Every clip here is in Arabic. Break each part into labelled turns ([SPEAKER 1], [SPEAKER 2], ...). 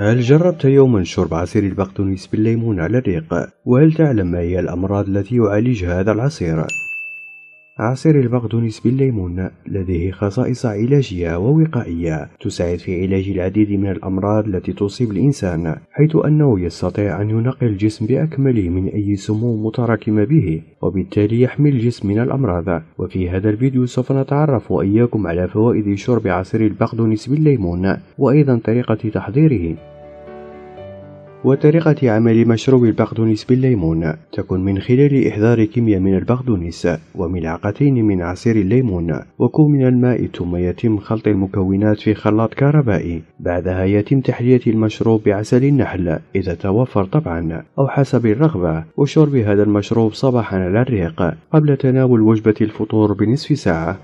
[SPEAKER 1] هل جربت يوما شرب عصير البقدونس بالليمون على الريق؟ وهل تعلم ما هي الأمراض التي يعالجها هذا العصير؟ عصير البقدونس بالليمون لديه خصائص علاجية ووقائية تساعد في علاج العديد من الأمراض التي تصيب الإنسان حيث أنه يستطيع أن ينقي الجسم بأكمله من أي سموم متراكمة به وبالتالي يحمي الجسم من الأمراض وفي هذا الفيديو سوف نتعرف وإياكم على فوائد شرب عصير البقدونس بالليمون وأيضا طريقة تحضيره وطريقة عمل مشروب البقدونس بالليمون تكون من خلال إحضار كمية من البقدونس وملعقتين من عصير الليمون وكوب من الماء ثم يتم خلط المكونات في خلاط كهربائي بعدها يتم تحلية المشروب بعسل النحل إذا توفر طبعا أو حسب الرغبة وشرب هذا المشروب صباحا على الريق قبل تناول وجبة الفطور بنصف ساعة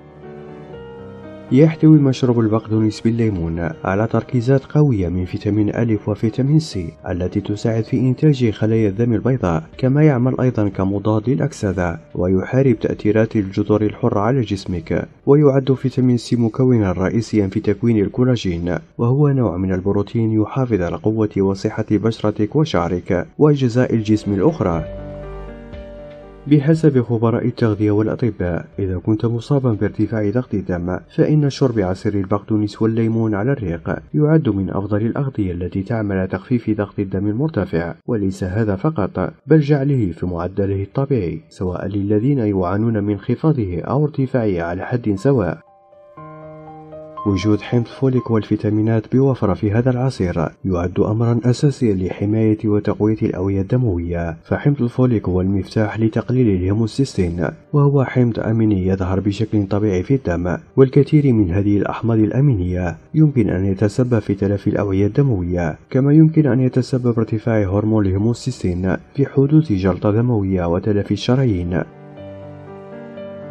[SPEAKER 1] يحتوي مشروب البقدونس بالليمون على تركيزات قوية من فيتامين ألف وفيتامين سي التي تساعد في إنتاج خلايا الدم البيضاء كما يعمل أيضا كمضاد للأكسدة ويحارب تأثيرات الجذور الحرة على جسمك ويعد فيتامين سي مكونا رئيسيا في تكوين الكولاجين وهو نوع من البروتين يحافظ على قوة وصحة بشرتك وشعرك وأجزاء الجسم الأخرى بحسب خبراء التغذية والأطباء إذا كنت مصابا بارتفاع ضغط الدم فإن شرب عصير البقدونس والليمون على الريق يعد من أفضل الأغذية التي تعمل على تخفيف ضغط الدم المرتفع وليس هذا فقط بل جعله في معدله الطبيعي سواء للذين يعانون من انخفاضه أو ارتفاعه على حد سواء وجود حمض فوليك والفيتامينات بوفرة في هذا العصير يعد أمرا أساسيا لحماية وتقوية الأوعية الدموية فحمض الفوليك هو المفتاح لتقليل الهيموسيستين وهو حمض أميني يظهر بشكل طبيعي في الدم والكثير من هذه الأحماض الأمينية يمكن أن يتسبب في تلف الأوعية الدموية كما يمكن أن يتسبب ارتفاع هرمون الهيموسيستين في حدوث جلطة دموية وتلف الشرايين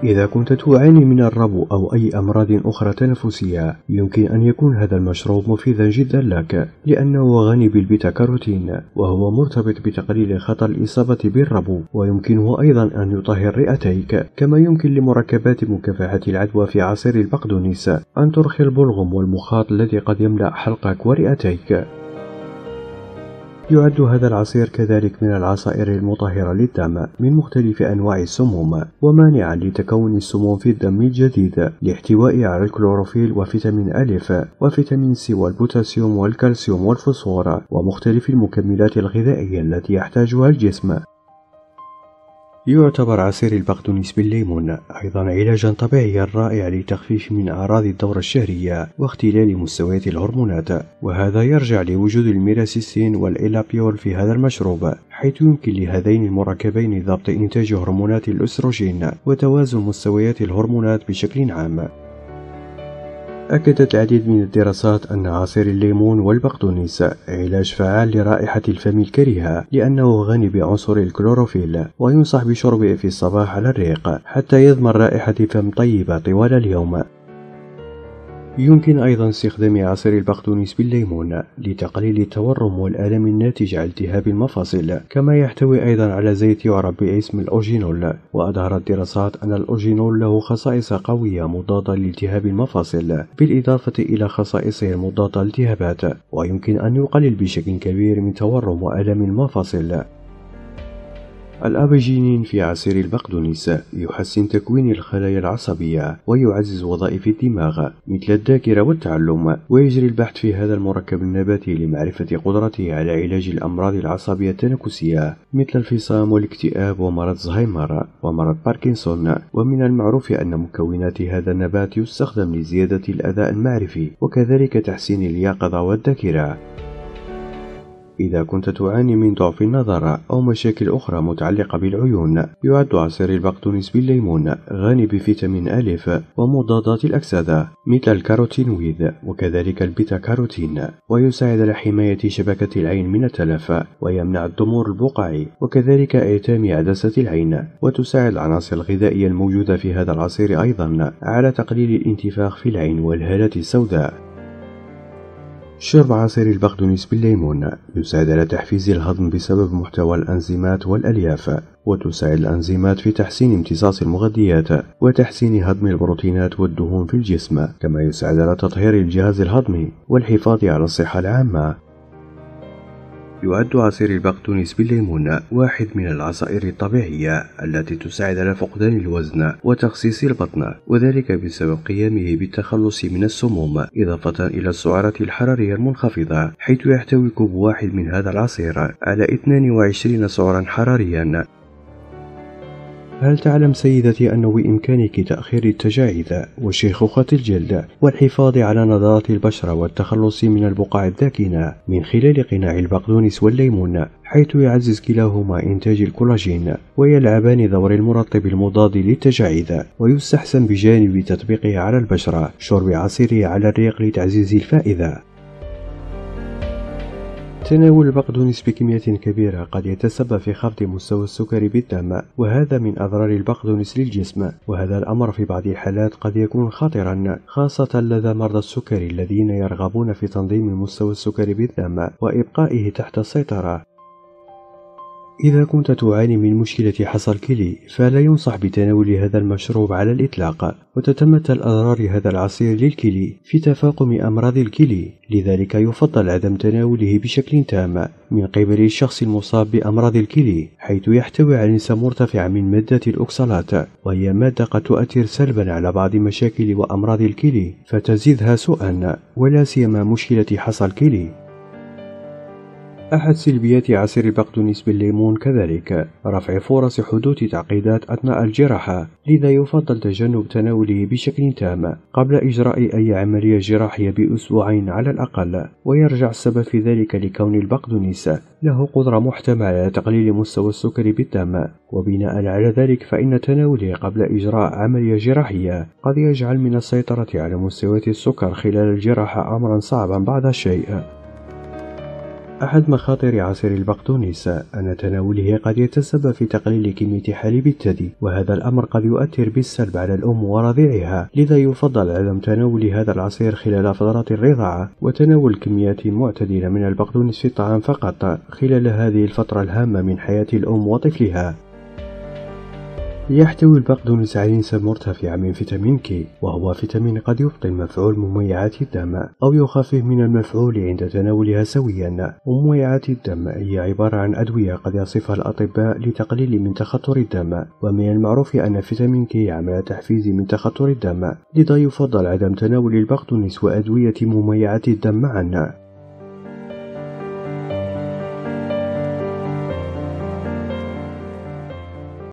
[SPEAKER 1] إذا كنت تعاني من الربو أو أي أمراض أخرى تنفسية يمكن أن يكون هذا المشروب مفيدا جدا لك لأنه غني بالبيتا كاروتين وهو مرتبط بتقليل خطر الإصابة بالربو ويمكنه أيضا أن يطهر رئتيك كما يمكن لمركبات مكافحة العدوى في عصير البقدونس أن ترخي البلغم والمخاط الذي قد يملأ حلقك ورئتيك يعد هذا العصير كذلك من العصائر المطهرة للدم من مختلف أنواع السموم ومانعا لتكون السموم في الدم الجديد لاحتوائه على الكلوروفيل وفيتامين ألف وفيتامين سي والبوتاسيوم والكالسيوم والفوسفور ومختلف المكملات الغذائية التي يحتاجها الجسم يعتبر عصير البقدونس بالليمون أيضا علاجا طبيعيا رائع لتخفيف من أعراض الدورة الشهرية واختلال مستويات الهرمونات وهذا يرجع لوجود الميراسيسين والإلابيول في هذا المشروب حيث يمكن لهذين المركبين ضبط إنتاج هرمونات الأستروجين وتوازن مستويات الهرمونات بشكل عام أكدت العديد من الدراسات أن عصير الليمون والبقدونس علاج فعال لرائحة الفم الكريهة لأنه غني بعنصر الكلوروفيل وينصح بشربه في الصباح على الريق حتى يضمن رائحة فم طيبة طوال اليوم يمكن أيضا استخدام عصير البقدونس بالليمون لتقليل التورم والآلام الناتج عن التهاب المفاصل كما يحتوي أيضا على زيت يعرف باسم الأوجينول وأظهرت دراسات أن الأوجينول له خصائص قوية مضادة لالتهاب المفاصل بالإضافة إلى خصائصه المضادة للالتهابات ويمكن أن يقلل بشكل كبير من تورم وآلام المفاصل الأبجينين في عصير البقدونس يحسن تكوين الخلايا العصبية ويعزز وظائف الدماغ مثل الذاكرة والتعلم ويجري البحث في هذا المركب النباتي لمعرفة قدرته على علاج الأمراض العصبية التنكسية مثل الفصام والاكتئاب ومرض زهايمر ومرض باركنسون ومن المعروف أن مكونات هذا النبات يستخدم لزيادة الأداء المعرفي وكذلك تحسين اليقظة والذاكرة إذا كنت تعاني من ضعف النظر أو مشاكل أخرى متعلقة بالعيون يعد عصير البقدونس بالليمون غني بفيتامين ألف ومضادات الأكسدة مثل الكاروتينويد وكذلك البيتا كاروتين ويساعد على حماية شبكة العين من التلف ويمنع الضمور البقعي وكذلك إيتام عدسة العين وتساعد العناصر الغذائية الموجودة في هذا العصير أيضا على تقليل الانتفاخ في العين والهالة السوداء شرب عصير البقدونس بالليمون يساعد على تحفيز الهضم بسبب محتوى الأنزيمات والألياف وتساعد الأنزيمات في تحسين امتصاص المغذيات وتحسين هضم البروتينات والدهون في الجسم كما يساعد على تطهير الجهاز الهضمي والحفاظ على الصحة العامة يعد عصير البقدونس بالليمون واحد من العصائر الطبيعية التي تساعد على فقدان الوزن وتخسيس البطن وذلك بسبب قيامه بالتخلص من السموم إضافة إلى السعرات الحرارية المنخفضة حيث يحتوي كوب واحد من هذا العصير على 22 سعرا حراريا هل تعلم سيدتي أنه بإمكانك تأخير التجاعيد وشيخوخة الجلد والحفاظ على نضارة البشرة والتخلص من البقع الداكنة من خلال قناع البقدونس والليمون حيث يعزز كلاهما إنتاج الكولاجين ويلعبان دور المرطب المضاد للتجاعيد ويستحسن بجانب تطبيقه على البشرة شرب عصيره على الريق لتعزيز الفائدة تناول البقد نسبة كمية كبيرة قد يتسبب في خفض مستوى السكر بالدم وهذا من أضرار البقدونس للجسم وهذا الأمر في بعض الحالات قد يكون خطرا خاصة لدى مرضى السكري الذين يرغبون في تنظيم مستوى السكر بالدم وإبقائه تحت السيطرة إذا كنت تعاني من مشكلة حصى الكلي فلا ينصح بتناول هذا المشروب على الإطلاق وتتمثل أضرار هذا العصير للكلي في تفاقم أمراض الكلي لذلك يفضل عدم تناوله بشكل تام من قبل الشخص المصاب بأمراض الكلي حيث يحتوي على نسبة مرتفعة من مادة الأكسالات وهي مادة قد تؤثر سلبا على بعض مشاكل وأمراض الكلي فتزيدها سوءا ولا سيما مشكلة حصى الكلي أحد سلبيات عصير البقدونس بالليمون كذلك رفع فرص حدوث تعقيدات أثناء الجراحة لذا يفضل تجنب تناوله بشكل تام قبل إجراء أي عملية جراحية بأسبوعين على الأقل ويرجع السبب في ذلك لكون البقدونس له قدرة محتملة على تقليل مستوى السكري بالدم وبناء على ذلك فإن تناوله قبل إجراء عملية جراحية قد يجعل من السيطرة على مستويات السكر خلال الجراحة أمرا صعبا بعض الشيء أحد مخاطر عصير البقدونس أن تناوله قد يتسبب في تقليل كمية حليب الثدي وهذا الأمر قد يؤثر بالسلب على الأم ورضيعها لذا يفضل عدم تناول هذا العصير خلال فترة الرضاعة وتناول كميات معتدلة من البقدونس في الطعام فقط خلال هذه الفترة الهامة من حياة الأم وطفلها يحتوي البقدونس على نسب مرتفعة من فيتامين كي وهو فيتامين قد يبقي مفعول مميعات الدم أو يخفف من المفعول عند تناولها سويا ومميعات الدم هي عبارة عن أدوية قد يصفها الأطباء لتقليل من تخطر الدم ومن المعروف أن فيتامين كي عمل تحفيز من تخطر الدم لذا يفضل عدم تناول البقدونس وأدوية مميعات الدم معا